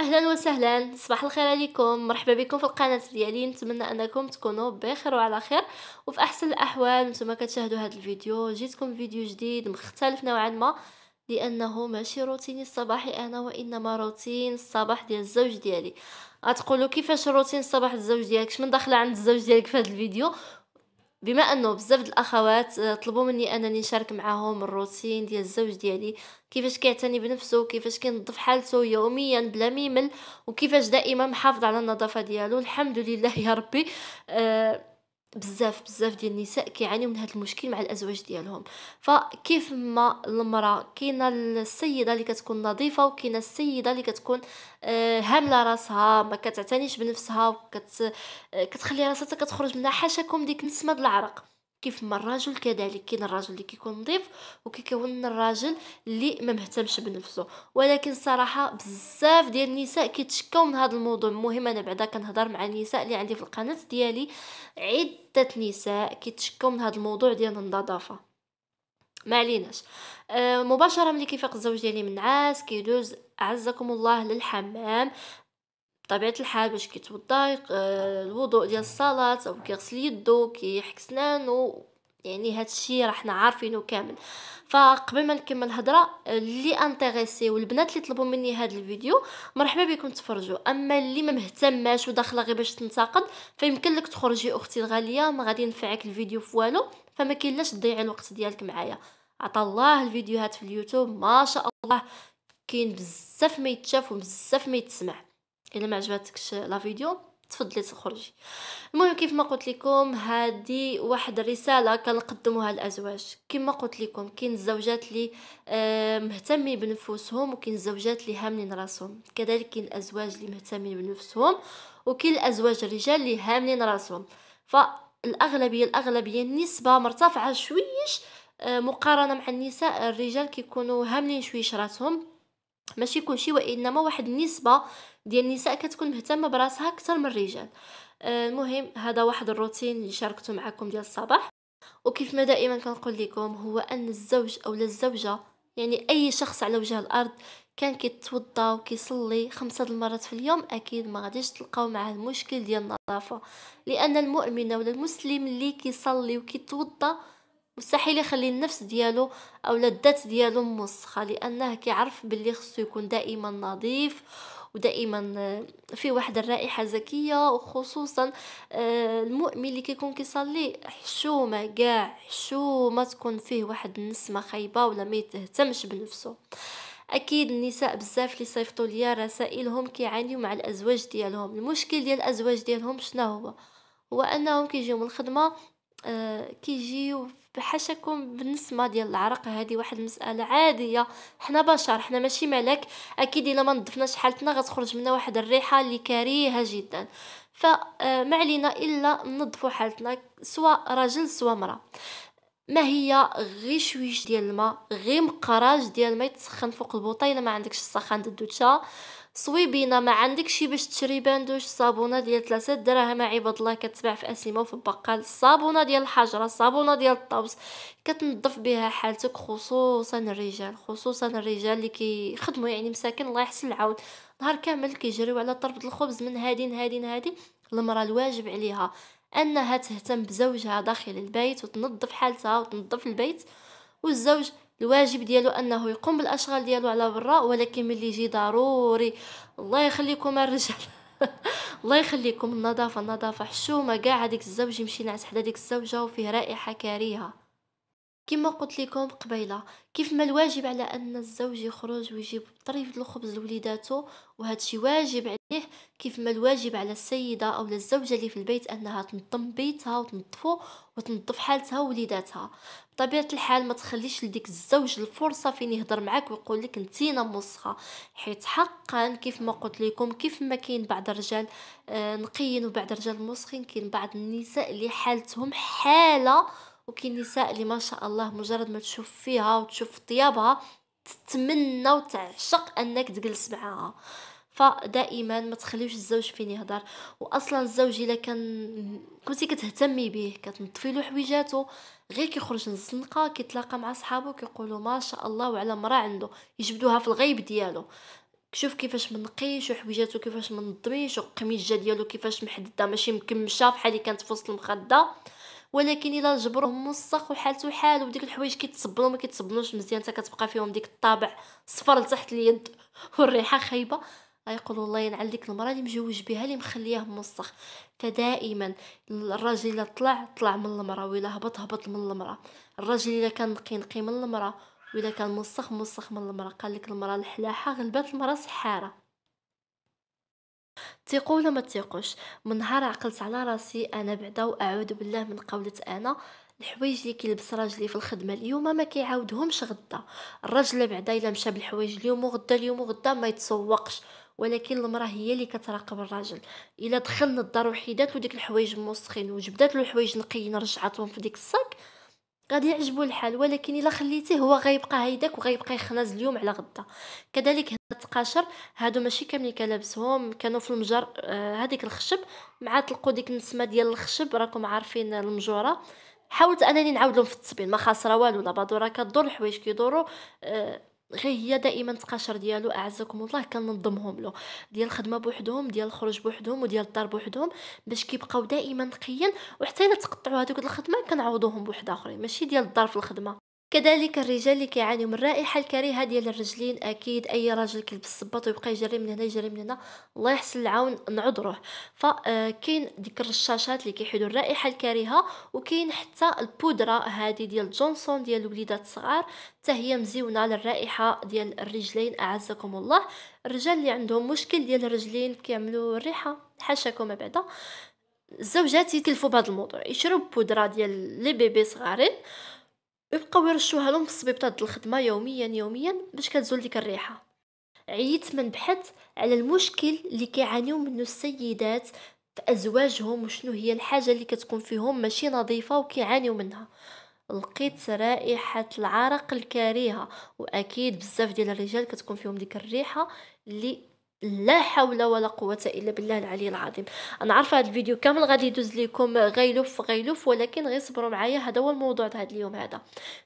اهلا وسهلا صباح الخير عليكم مرحبا بكم في القناه ديالي نتمنى انكم تكونوا بخير وعلى خير وفي احسن الاحوال نتوما كتشاهدوا هذا الفيديو جيتكم فيديو جديد مختلف نوعا ما لانه ماشي روتيني الصباحي انا وانما روتين الصباح ديال الزوج ديالي غتقولوا كيفاش روتين الصباح الزوج ديالك شمن داخله عند الزوج ديالك في هذا الفيديو بما انه بزاف الاخوات آه، طلبوا مني انني نشارك معاهم الروتين ديال الزوج ديالي كيفاش كيعتني بنفسه كيفاش كينظف حالته يوميا بلا ميمل وكيفاش دائما محافظ على النظافه ديالو الحمد لله يا ربي أه بزاف بزاف ديال النساء كيعانيو من هذا المشكل مع الازواج ديالهم فكيف ما المراه كاينه السيده اللي كتكون نظيفه وكاينه السيده اللي كتكون آه، هامله راسها ما كتعتنيش بنفسها وكتخلي آه، كتخلي راسها كتخرج منها حاشاكم ديك نسمه العرق كيف ما الرجل كذلك كاين الرجل اللي كيكون نظيف وكيكون الراجل اللي ما مهتمش بنفسه ولكن صراحه بزاف ديال النساء كيتشكاو من هذا الموضوع المهم انا بعدا كنهضر مع النساء اللي عندي في القناه ديالي عده نساء كيتشكاو من هذا الموضوع ديال النظافه ما عليناش آه، مباشره ملي كيفيق الزوج ديالي من النعاس كيدوز عزكم الله للحمام بطبيعه الحال باش كيتوضا آه، الوضوء ديال الصلاه او كيغسل يدو كيحك سنانو يعني هذا الشيء راه حنا عارفينه كامل فقبل ما نكمل الهضره اللي انتريسي والبنات اللي طلبوا مني هذا الفيديو مرحبا بكم تفرجوا اما اللي ما مهتماش وداخله غير باش تنتقد فيمكن لك تخرجي اختي الغاليه ما غادي ينفعك الفيديو في والو فما كاينلاش تضيعي الوقت ديالك معايا عطا الله الفيديوهات في اليوتيوب ما شاء الله كاين بزاف ما يتشاف وبزاف ما يتسمع الا ما عجبتكش لا فيديو تفضلي تخرجي المهم كيف ما قلت لكم هذه واحد الرساله كنقدموها للازواج كما قلت لكم كاين الزوجات اللي مهتمين بنفوسهم وكاين الزوجات اللي هاملين راسهم كذلك كاين الازواج اللي مهتمين بنفسهم وكاين الازواج الرجال اللي هاملين راسهم فالاغلبيه الاغلبيه النسبه مرتفعه شويش آه، مقارنه مع النساء الرجال كيكونوا هاملين شويش راسهم ماشي كلشي وانما واحد النسبه ديال النساء كتكون مهتمه براسها اكثر من الرجال آه، المهم هذا واحد الروتين اللي شاركته معكم ديال الصباح وكيف ما دائما كنقول لكم هو ان الزوج او الزوجه يعني اي شخص على وجه الارض كان كيتوضا وكيصلي خمسة المرات في اليوم اكيد ما غاديش تلقاو معاه المشكل ديال النظافه لان المؤمنه ولا المسلم اللي كيصلي وكيتوضا مستحيل يخلي النفس ديالو او الذات ديالو موسخه لانه كيعرف باللي خصو يكون دائما نظيف ودائما آه، في واحد الرائحه زكيه وخصوصا آه، المؤمن اللي كيكون كيصلي حشومه كاع حشومه تكون فيه واحد النسمه خايبه ولا ما يتهتمش بنفسه اكيد النساء بزاف اللي صيفطوا ليا رسائلهم كيعانيو مع الازواج ديالهم المشكل ديال الازواج ديالهم شنو هو هو انهم كيجيو من الخدمه آه، كيجيو بحاشاكم بالنسمه ديال العرق هذه واحد المساله عاديه حنا بشر حنا ماشي ملاك اكيد الا ما نظفناش حالتنا غتخرج منا واحد الريحه اللي كريهه جدا فما آه، علينا الا ننظفوا حالتنا سواء راجل سواء مرا ما هي غي شويش ديال الماء غي مقراج ديال الماء يتسخن فوق البوطه الا ما عندكش السخان د الدوشه صويبينه ما عندك شي باش تشري باندوش صابونه ديال 3 دراهم عباد الله كتباع في اسيما وفي البقال صابونة ديال الحجره صابونة ديال الطوس كتنظف بها حالتك خصوصا الرجال خصوصا الرجال اللي كيخدموا يعني مساكن الله يحسن العون نهار كامل كيجريو على طربة الخبز من هادين هادين هادين المراه الواجب عليها انها تهتم بزوجها داخل البيت وتنظف حالتها وتنظف البيت والزوج الواجب ديالو انه يقوم بالاشغال ديالو على برا ولكن ملي يجي ضروري الله يخليكم الرجال الله يخليكم النظافه النظافه حشومه كاع هذيك الزوج يمشي نعس حدا ديك الزوجه وفيه رائحه كريهه كما قلت لكم قبيله كيف ما الواجب على ان الزوج يخرج ويجيب طريف الخبز لوليداتو وهذا الشيء واجب عليه كيف ما الواجب على السيده او الزوجه اللي في البيت انها تنظم بيتها وتنظفه وتنظف حالتها ووليداتها بطبيعه الحال ما تخليش لديك الزوج الفرصه فين يهضر معاك ويقول لك نتينا مسخه حيت حقا كيف ما قلت لكم كيف ما كاين بعض الرجال آه، نقيين وبعض الرجال مسخين كاين بعض النساء اللي حالتهم حاله وكاين نساء اللي ما شاء الله مجرد ما تشوف فيها وتشوف طيابها تتمنى وتعشق انك تجلس معاها فدائما ما تخليوش الزوج فين يهضر واصلا الزوج الا كان كنتي كتهتمي به كتنطفي له حويجاته غير كيخرج من الزنقه كيتلاقى مع صحابه كيقولوا ما شاء الله وعلى مرا عنده يجبدوها في الغيب ديالو شوف كيفاش منقي شو حويجاتو كيفاش منظمي شو القميجه ديالو كيفاش محدده ماشي مكمشه بحال اللي كانت في وسط المخده ولكن الا جبروهم مسخ وحالته حال وديك الحوايج كيتصبلو ما كيتصبلوش مزيان حتى كتبقى فيهم ديك الطابع صفر لتحت اليد والريحه خايبه غيقولوا الله ينعل ديك المراه اللي مجوج بها اللي مخلياه موسخ فدائما الراجل الا طلع طلع من المراه ولا هبط هبط من المراه الراجل الا كان نقي نقي من المراه ولا كان موسخ موسخ من المراه قال لك المراه الحلاحه غلبات المراه سحاره تيقو ولا ما تيقوش من نهار عقلت على راسي انا بعدا واعوذ بالله من قولة انا الحوايج اللي كيلبس راجلي في الخدمه اليوم ما كيعاودهمش غدا الراجل بعدا الا مشى بالحوايج اليوم وغدا اليوم وغدا ما يتسوقش ولكن المراه هي اللي كتراقب الراجل الا دخل للدار وحيدات وديك ديك الحوايج موسخين وجبدات له الحوايج نقيين رجعتهم في ديك الصاك غادي يعجبو الحال ولكن الا خليتيه هو غيبقى هيداك وغيبقى يخنز اليوم على غدا كذلك هاد التقاشر هادو ماشي كاملين كلابسهم كانوا في المجر آه هذيك الخشب مع تلقوا ديك النسمه ديال الخشب راكم عارفين المجوره حاولت انني نعاود لهم في التصبين ما خاسره والو لا راه كدور الحوايج كيدوروا آه غير هي دائما تقاشر ديالو اعزكم الله كننظمهم له ديال الخدمه بوحدهم ديال الخروج بوحدهم وديال الدار بوحدهم باش كيبقاو دائما نقيين وحتى الا تقطعوا هذوك الخدمه كنعوضوهم بوحده اخرى ماشي ديال الدار في الخدمه كذلك الرجال اللي كيعانيو من الرائحه الكريهه ديال الرجلين اكيد اي راجل كيلبس الصباط ويبقى يجري من هنا يجري من هنا الله يحسن العون نعذروه آه، فكاين ديك الرشاشات اللي كيحيدوا الرائحه الكريهه وكاين حتى البودره هذه ديال جونسون ديال الوليدات الصغار حتى هي مزيونه للرائحه ديال الرجلين اعزكم الله الرجال اللي عندهم مشكل ديال الرجلين كيعملوا الريحه حاشاكم بعدا الزوجات يتلفوا بهذا الموضوع يشربوا بودره ديال لي بيبي صغارين يبقاو يرشوها لهم في الصبيب تاع الخدمه يوميا يوميا باش كتزول ديك الريحه عييت من بحث على المشكل اللي كيعانيو منه السيدات في ازواجهم وشنو هي الحاجه اللي كتكون فيهم ماشي نظيفه وكيعانيو منها لقيت رائحة العرق الكريهة وأكيد بزاف ديال الرجال كتكون فيهم ديك الريحة اللي لا حول ولا قوة إلا بالله العلي العظيم أنا عارفة هذا الفيديو كامل غادي يدوز ليكم غيلوف غيلوف ولكن غير صبروا معايا هذا هو الموضوع تاع هذا اليوم هذا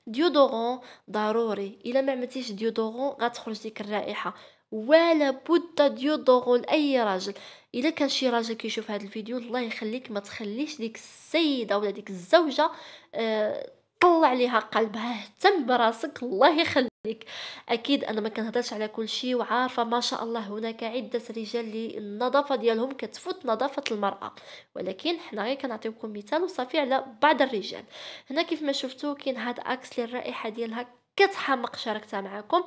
ديودورون ضروري إلا ما عملتيش ديودورون غتخرج ديك الرائحة ولا بد ديودورون لأي راجل إلا كان شي راجل كيشوف هذا الفيديو الله يخليك ما تخليش ديك السيدة ولا ديك الزوجة أه طلع ليها قلبها اهتم براسك الله يخليك لك اكيد انا ما كنهضرش على كل شيء وعارفه ما شاء الله هناك عده رجال اللي النظافه ديالهم كتفوت نظافه المراه ولكن حنا غير كنعطيوكم مثال وصافي على بعض الرجال هنا كيف ما شفتوا كاين هاد اكس اللي الرائحه ديالها كتحمق شاركتها معكم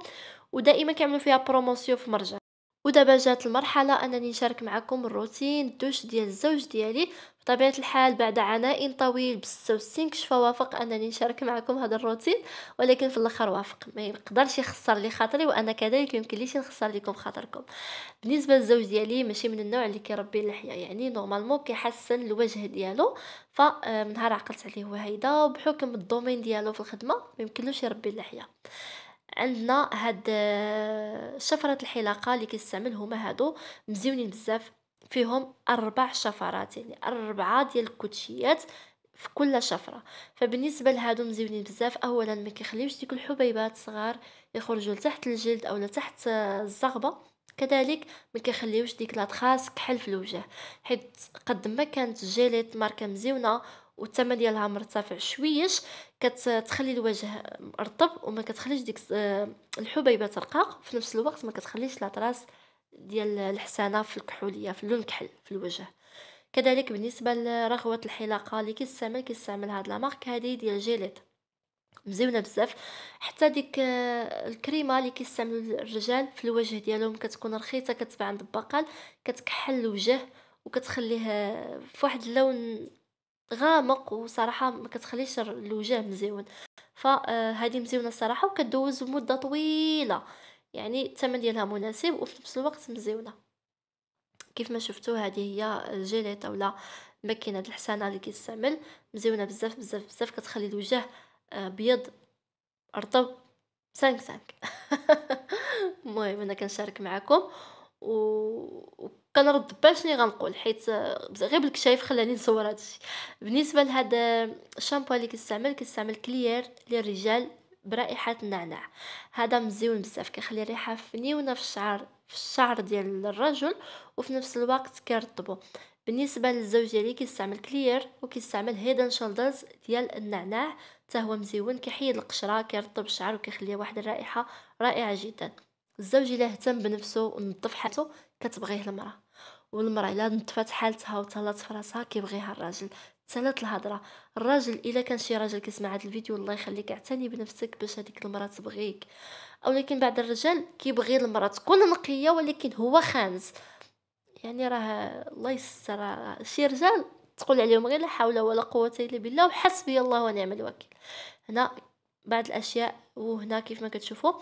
ودائما كيعملوا فيها بروموسيون في مرجع ودابا جات المرحله انني نشارك معكم الروتين الدوش ديال الزوج ديالي بطبيعه الحال بعد عناء طويل بسته وستين كشف وافق انني نشارك معكم هذا الروتين ولكن في الاخر وافق ما يقدرش يخسر لي خاطري وانا كذلك يمكن ليش نخسر لكم خاطركم بالنسبه للزوج ديالي ماشي من النوع اللي كيربي اللحيه يعني نورمالمون كيحسن الوجه ديالو آه، نهار عقلت عليه هو هيدا وبحكم الدومين ديالو في الخدمه ما يمكنلوش يربي اللحيه عندنا هاد آه، شفرة الحلاقه اللي كنستعمل هما هادو مزيونين بزاف فيهم اربع شفرات يعني اربعه ديال الكوتشيات في كل شفره فبالنسبه لهادو مزيونين بزاف اولا ما كيخليوش ديك الحبيبات الصغار يخرجوا لتحت الجلد او لتحت آه، الزغبه كذلك ما كيخليوش ديك لاطراس كحل في الوجه حيت قد ما كانت جيليت ماركه مزيونه والثمن ديالها مرتفع شويش كتخلي الوجه مرطب وما كتخليش ديك آه، الحبيبات رقاق في نفس الوقت ما كتخليش الاطراس ديال الحسانه في الكحوليه في اللون كحل في الوجه كذلك بالنسبه لرغوه الحلاقه اللي كيستعمل كيستعمل هاد لا مارك هادي ديال جيليت مزيونه بزاف حتى ديك آه، الكريمه اللي كيستعملوا الرجال في الوجه ديالهم كتكون رخيصه كتباع عند البقال كتكحل الوجه وكتخليه آه، فواحد اللون غامق وصراحه ما كتخليش الوجه مزيون فهذه آه، مزيونه الصراحه وكتدوز مده طويله يعني الثمن ديالها مناسب وفي نفس الوقت مزيونه كيف ما شفتوا هذه هي الجيليط ولا ماكينة د الحسانه اللي كيستعمل مزيونه بزاف بزاف بزاف كتخلي الوجه ابيض آه، رطب سانك سانك المهم انا كنشارك معكم و كنرد باش شنو غنقول حيت آه، غير بالكشايف خلاني نصور هادشي بالنسبه لهذا آه، الشامبو اللي كنستعمل كنستعمل كليير للرجال برائحه النعناع هذا مزيون بزاف كيخلي ريحه فنيونه في الشعر في الشعر ديال الرجل وفي نفس الوقت كيرطبو بالنسبه للزوج ديالي كيستعمل كليير وكيستعمل هيدن شولدرز ديال النعناع حتى هو مزيون كيحيد القشره كيرطب الشعر وكيخليه واحد الرائحه رائعه جدا الزوج الا اهتم بنفسه ونظف حالته كتبغيه المراه والمراه الا نطفات حالتها وتهلات في راسها كيبغيها الراجل ثالث الهضره الراجل الا كان شي راجل كيسمع هذا الفيديو الله يخليك اعتني بنفسك باش هذيك المراه تبغيك ولكن بعض الرجال كيبغي المراه تكون نقيه ولكن هو خانز يعني راه الله يستر شي رجال تقول عليهم غير لا حول ولا قوه الا بالله وحسبي الله ونعم الوكيل هنا بعض الاشياء وهنا كيف ما كتشوفوا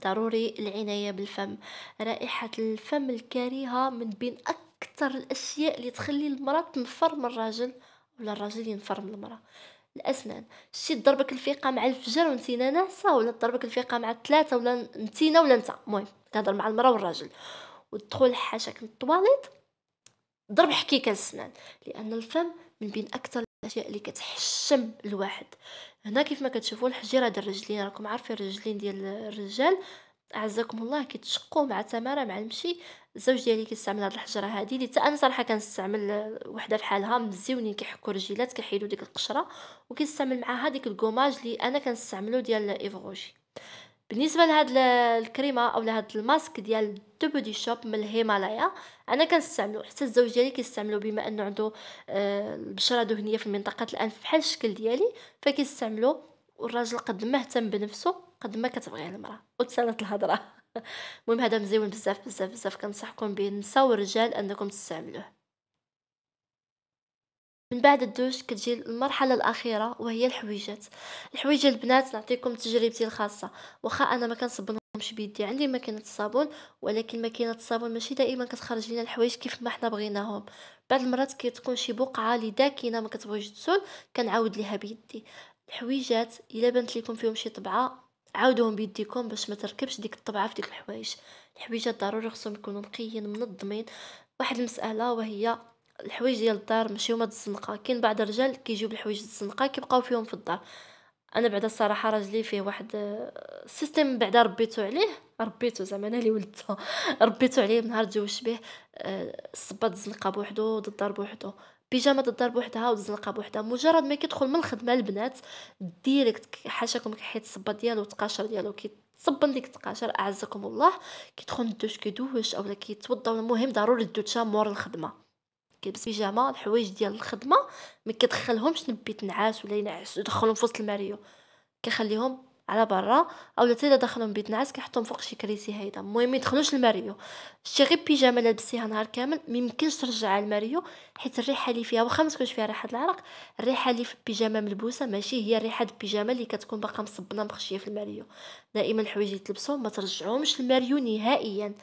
ضروري العناية بالفم رائحة الفم الكريهة من بين أكثر الأشياء اللي تخلي المرأة تنفر من الراجل ولا الراجل ينفر من المرأة الأسنان شتي ضربك الفيقة مع الفجر ونتينا ناسا ولا ضربك الفيقة مع الثلاثة ولا نتينا ولا نتا المهم تهضر مع المرأة والراجل وتدخل حاشاك الطواليت ضرب حكيكة الأسنان لأن الفم من بين أكثر الاشياء اللي كتحشم الواحد هنا كيف ما كتشوفوا الحجيره ديال الرجلين راكم عارفين الرجلين ديال الرجال اعزكم الله كيتشقوا مع تماره مع المشي الزوج ديالي كيستعمل هذه الحجره هذه اللي حتى انا صراحه كنستعمل وحده بحالها مزيونين كيحكوا رجيلات كيحيدوا ديك القشره وكيستعمل معاها ديك الكوماج اللي انا كنستعملو ديال ايفغوجي بالنسبه لهاد الكريمه او لهاد الماسك ديال دو بودي شوب من الهيمالايا انا كنستعملو حتى الزوج ديالي كيستعملو بما انه عنده آه، البشره دهنيه في منطقه الانف بحال الشكل ديالي فكيستعملو والراجل قد ما اهتم بنفسه قد ما كتبغيه المراه وتسالت الهضره المهم هذا مزيون بزاف بزاف بزاف كنصحكم به نساو الرجال انكم تستعملوه من بعد الدوش كتجي المرحله الاخيره وهي الحويجات الحويجه البنات نعطيكم تجربتي الخاصه وخا انا ما كنصبنهمش بيدي عندي ماكينه الصابون ولكن ماكينه الصابون ماشي دائما كتخرج لينا الحوايج كيف ما حنا بغيناهم بعض المرات كتكون شي بقعه اللي داكنه ما كتبغيش تسول كنعاود ليها بيدي الحويجات الا بانت ليكم فيهم شي طبعه عاودوهم بيديكم باش ما تركبش ديك الطبعه في ديك الحوايج الحويجات ضروري خصهم يكونوا نقيين منظمين واحد المساله وهي الحوايج ديال الدار ماشي هما الزنقه كاين بعض الرجال كيجيو بالحوايج الزنقه كيبقاو فيهم في الدار انا بعدا الصراحه راجلي فيه واحد السيستم آه، بعدا ربيتو عليه ربيتو زعما انا اللي ولدته ربيتو عليه نهار تزوجت به الصباط آه، الزنقه بوحدو ضد الدار بوحدو بيجامه الدار بوحدها والزنقه بوحدها مجرد ما كيدخل من الخدمه البنات ديريكت حاشاكم كيحيد الصباط ديالو والتقاشر ديالو كي تصبن ديك التقاشر اعزكم الله كيدخل الدوش كيدوش اولا كيتوضا المهم ضروري الدوشه مور الخدمه كلبس بيجامه الحوايج ديال الخدمه ما كتدخلهمش نبيت نعاس ولا ينعس يدخلهم في وسط الماريو كيخليهم على برا اولا حتى الا دخلهم بيت نعاس كيحطهم فوق شي كريسي هيدا المهم ما يدخلوش الماريو شتي غير بيجامه لابسيها نهار كامل ما يمكنش ترجعها الماريو حيت الريحه اللي فيها واخا ما تكونش فيها ريحه العرق الريحه اللي في البيجامه ملبوسه ماشي هي ريحه البيجامه اللي كتكون باقا مصبنه مخشيه في الماريو دائما الحوايج اللي تلبسهم ما ترجعهمش الماريو نهائيا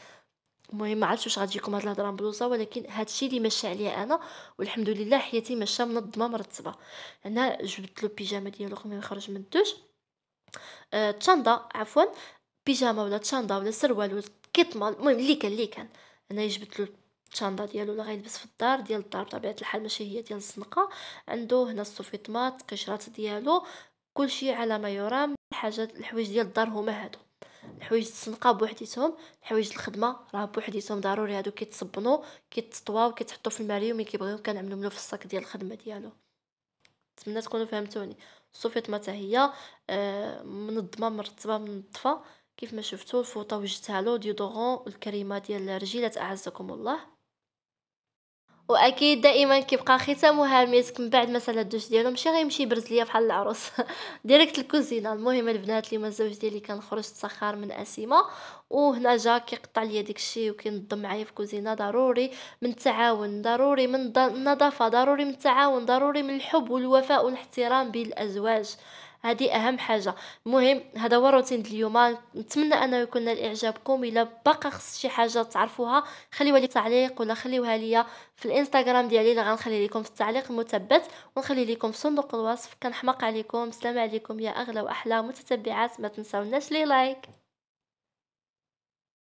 المهم ما عرفتش واش غتجيكم هاد الهضره مبلوصه ولكن هادشي اللي مشى عليا انا والحمد لله حياتي مشى منظمه مرتبه انا جبت له البيجامه ديالو قبل ما يخرج من الدوش أه عفوا بيجامه ولا تشاندا ولا سروال ولا كيطمه المهم اللي كان اللي كان انا جبت له الشاندا ديالو اللي غيلبس في الدار ديال الدار بطبيعه الحال ماشي هي ديال الزنقه عنده هنا السوفيتمات القشرات ديالو كلشي على ما يرام الحاجات الحوايج ديال الدار هما هادو الحوايج السنقه بوحديتهم الحوايج الخدمه راه بوحديتهم ضروري هادو كيتصبنوا كيتطواو كيتحطوا في الماريو ملي كيبغيو منو في الصاك ديال الخدمه ديالو نتمنى تكونوا فهمتوني صوفيت ما هي آه منظمه مرتبه منظفه كيف ما شفتوا الفوطه وجدتها له ديودورون الكريمه ديال رجيلة اعزكم الله واكيد دائما كيبقى ختامها المسك من بعد ما سال الدوش ديالو ماشي غيمشي يبرز ليا بحال العروس ديريكت الكوزينه المهم البنات اليوم الزوج ديالي كنخرج تسخر من اسيمه وهنا جا كيقطع ليا داكشي وكينظم معايا في الكوزينه ضروري من التعاون ضروري من النظافه ضروري من التعاون ضروري من الحب والوفاء والاحترام بين الازواج هذه اهم حاجه المهم هذا هو الروتين اليوم نتمنى انه يكون نال اعجابكم الا باقا خص شي حاجه تعرفوها خليوها لي تعليق ولا خليوها ليا في الانستغرام ديالي اللي غنخلي لكم في التعليق المثبت ونخلي لكم في صندوق الوصف كنحماق عليكم سلام عليكم يا اغلى واحلى متتبعات ما تنساوناش لي لايك